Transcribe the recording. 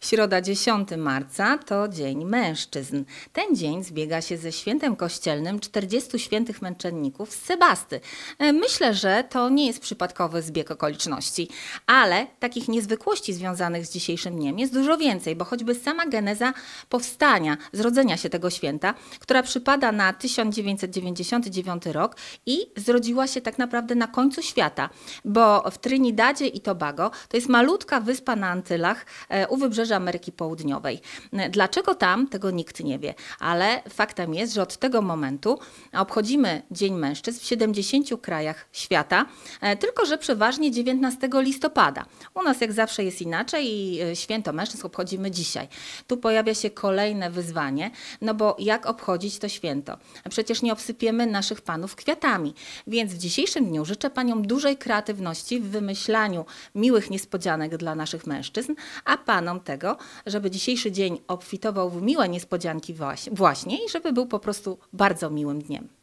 Środa 10 marca to Dzień Mężczyzn. Ten dzień zbiega się ze świętem kościelnym 40 świętych męczenników z Sebasty. E, myślę, że to nie jest przypadkowy zbieg okoliczności, ale takich niezwykłości związanych z dzisiejszym dniem jest dużo więcej, bo choćby sama geneza powstania, zrodzenia się tego święta, która przypada na 1999 rok i zrodziła się tak naprawdę na końcu świata, bo w Trinidadzie i Tobago to jest malutka wyspa na Antylach e, u wybrzeża Ameryki Południowej. Dlaczego tam, tego nikt nie wie, ale faktem jest, że od tego momentu obchodzimy Dzień Mężczyzn w 70 krajach świata, e, tylko że przeważnie 19 listopada. U nas jak zawsze jest inaczej i e, święto mężczyzn obchodzimy dzisiaj. Tu pojawia się kolejne wyzwanie, no bo jak obchodzić to święto? Przecież nie obsypiemy naszych panów kwiatami, więc w dzisiejszym dniu życzę paniom dużej kreatywności w wymyślaniu miłych niespodzianek dla naszych mężczyzn, a panom tego tego, żeby dzisiejszy dzień obfitował w miłe niespodzianki właśnie i żeby był po prostu bardzo miłym dniem.